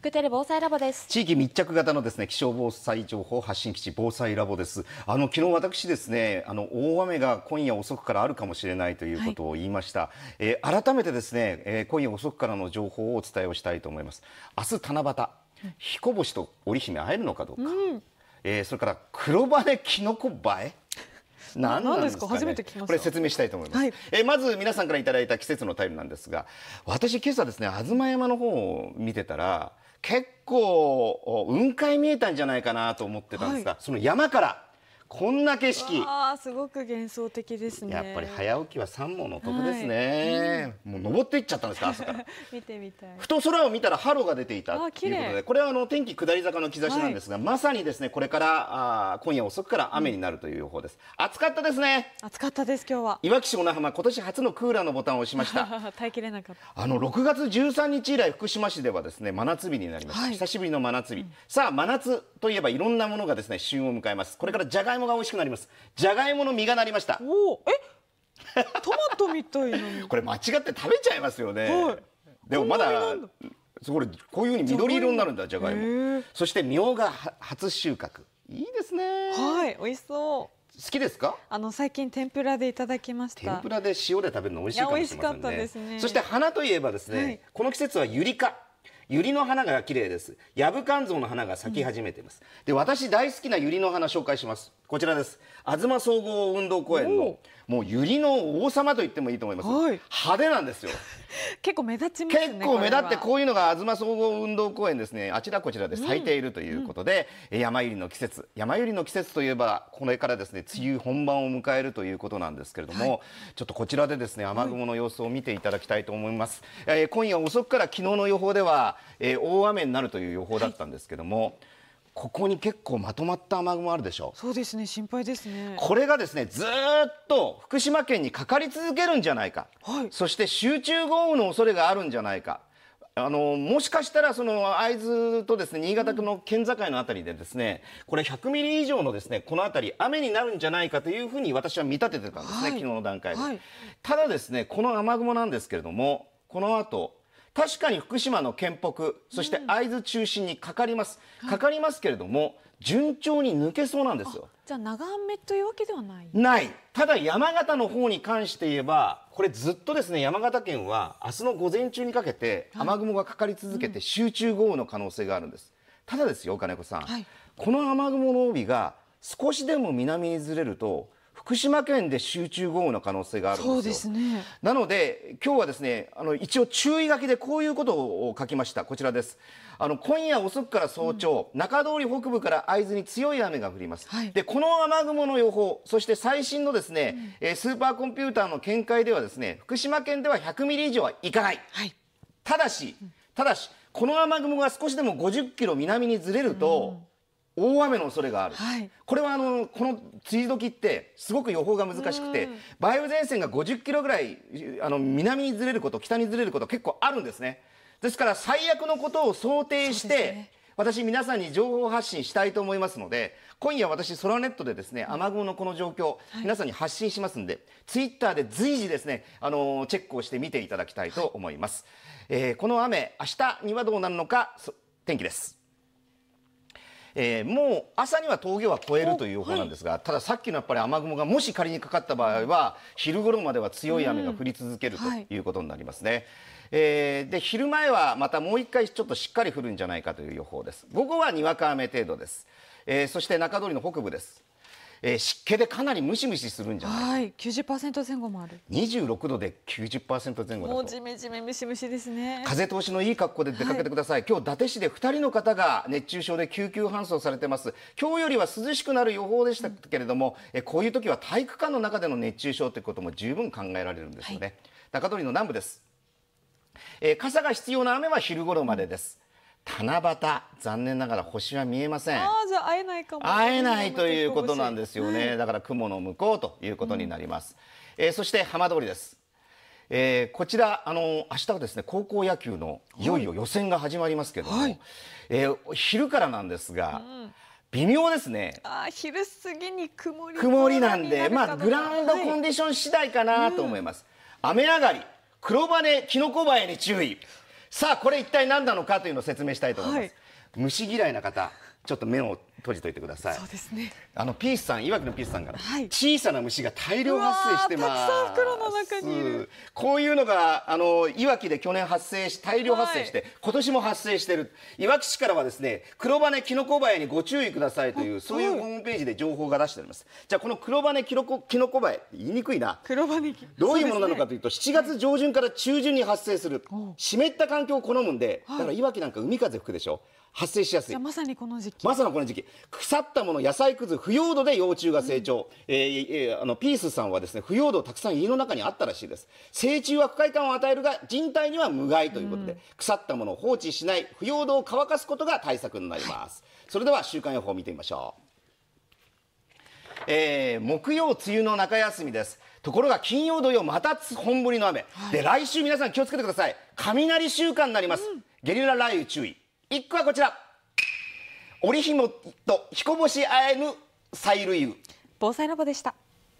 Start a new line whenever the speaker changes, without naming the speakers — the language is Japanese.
福テレ防災ラボです地域密着型のですね気象防災情報発信基地防災ラボですあの昨日私ですねあの大雨が今夜遅くからあるかもしれないということを言いました、はい、えー、改めてですね、えー、今夜遅くからの情報をお伝えをしたいと思います明日七夕彦星と織姫会えるのかどうか、うん、えー、それから黒羽きのこ映え何なんですか、ね、初めて聞きましこれ説明したいと思います、はい、えまず皆さんからいただいた季節のタイルなんですが私今朝ですね東山の方を見てたら結構雲海見えたんじゃないかなと思ってたんですが、その山からこんな景色ああ、すごく幻想的ですねやっぱり早起きは三問の得ですね、はい、もう登っていっちゃったんですか 朝から見てみたいふと空を見たらハロが出ていたということでこれはあの天気下り坂の兆しなんですが、はい、まさにですねこれからあ今夜遅くから雨になるという予報です、うん、暑かったですね暑かったです今日はいわき市小名浜今年初のクーラーのボタンを押しました 耐えきれなかったあの六月十三日以来福島市ではですね真夏日になります。はい、久しぶりの真夏日、うん、さあ真夏といえばいろんなものがですね旬を迎えますこれからじゃがいもが美味しくなりますじゃがいもの実がなりましたおおえトマトみたいな これ間違って食べちゃいますよね、はい、でもまだこれこういうふうに緑色になるんだじゃがいもそしてみょうが初収穫いいですねはい美味しそう好きですか？あの最近天ぷらでいただきました。天ぷらで塩で食べるの美味しいかもしれませんね。美味しかったですね。そして花といえばですね、はい、この季節はユリかユリの花が綺麗です。ヤブカンゾウの花が咲き始めています。うん、で、私大好きなユリの花紹介します。こちらです東総合運動公園のもう百合の王様と言ってもいいと思います、派手なんですよ 結構目立ちます、ね、結構目立ってこういうのが東総合運動公園ですねあちらこちらで咲いているということで、うん、山百合の季節山百合の季節といえばこれからですね梅雨本番を迎えるということなんですけれども、はい、ちょっとこちらでですね雨雲の様子を見ていただきたいと思います、はい、え今夜遅くから昨日の予報では、え大雨になるという予報だったんですけども、はいここに結構まとまった雨雲あるでしょうそうですね心配ですねこれがですねずっと福島県にかかり続けるんじゃないか、はい、そして集中豪雨の恐れがあるんじゃないかあのもしかしたらその会津とですね新潟の県境の辺りでですね、うん、これ100ミリ以上のですねこの辺り雨になるんじゃないかというふうに私は見立ててたんですね、はい、昨日の段階で、はい、ただですねこの雨雲なんですけれどもこの後確かに福島の県北そして会津中心にかかります、うん、かかりますけれども順調に抜けそうなんですよじゃあ長雨というわけではないないただ山形の方に関して言えばこれずっとですね山形県は明日の午前中にかけて雨雲がかかり続けて集中豪雨の可能性があるんです、ただですよ金子さん、はい、この雨雲の帯が少しでも南にずれると福島県で集中豪雨の可能性があるんですよ。ですね、なので今日はですねあの一応注意書きでこういうことを書きましたこちらです。あの今夜遅くから早朝、うん、中通り北部から会津に強い雨が降ります。はい、でこの雨雲の予報そして最新のですね、うん、スーパーコンピューターの見解ではですね福島県では100ミリ以上はいかない。はい、ただし、ただしこの雨雲が少しでも50キロ南にずれると、うん大雨の恐れがある、はい、これはあのこの梅雨時ってすごく予報が難しくて梅雨前線が50キロぐらいあの南にずれること北にずれること結構あるんですねですから最悪のことを想定して、ね、私皆さんに情報発信したいと思いますので今夜私ソラネットでですね雨雲のこの状況、はい、皆さんに発信しますんでツイッターで随時ですねあのチェックをして見ていただきたいと思います、はい、えー、この雨明日にはどうなるのか天気ですえー、もう朝には峠は越えるという予報なんですが、はい、たださっきのやっぱり雨雲がもし仮にかかった場合は昼頃までは強い雨が降り続けるということになりますね。えー、で昼前はまたもう一回ちょっとしっかり降るんじゃないかという予報です。午後はにわか雨程度です。えー、そして中通りの北部です。えー、湿気でかなりムシムシするんじゃないはい、90%前後もある。26度で90%前後だと。もうジメジメムシムシですね。風通しのいい格好で出かけてください。はい、今日伊達市で2人の方が熱中症で救急搬送されてます。今日よりは涼しくなる予報でしたけれども、うん、えこういう時は体育館の中での熱中症ということも十分考えられるんですよね。はい、中通りの南部です。えー、傘が必要な雨は昼頃までです。七夕残念ながら星は見えませんあじゃあ会えないかも会えないということなんですよね、はい、だから雲の向こうということになります、うん、えー、そして浜通りですえー、こちら、あの明日はですね高校野球のいよいよ予選が始まりますけども、はい、えー、昼からなんですが、うん、微妙ですねあ昼過ぎに曇り曇りなんで、まあ、グラウンドコンディション次第かなと思います。はいうん、雨上がり黒羽キノコバエに注意さあこれ一体何なのかというのを説明したいと思います、はい、虫嫌いな方ちょっと目を閉じといてください。そうですね。あのピースさん、いわきのピースさんから、はい、小さな虫が大量発生してます。たくさん袋の中にいる。こういうのがあのいわきで去年発生し大量発生して、はい、今年も発生してる。いわき市からはですね、黒羽キノコバエにご注意くださいというそういうホームページで情報が出しております。じゃあこの黒羽キノコキノコバエ言いにくいな。黒羽どういうものなのかというと、う、ね、7月上旬から中旬に発生する湿った環境を好むんで、い、だからいわきなんか海風吹くでしょ。発生しやすい。まさにこの時期。まさにこの時期。腐ったもの野菜くず腐葉土で幼虫が成長、うん、えー、えあのピースさんはですね腐葉土たくさん家の中にあったらしいです成虫は不快感を与えるが人体には無害ということで、うん、腐ったものを放置しない腐葉土を乾かすことが対策になります、はい、それでは週間予報を見てみましょうえー、木曜、梅雨の中休みです。ところが金曜、土曜、また本降りの雨、はい、で来週、皆さん気をつけてください、雷週間になります、うん、ゲリラ雷雨注意、1個はこちら。織紐と彦星あえぬ再類防災ラボでした。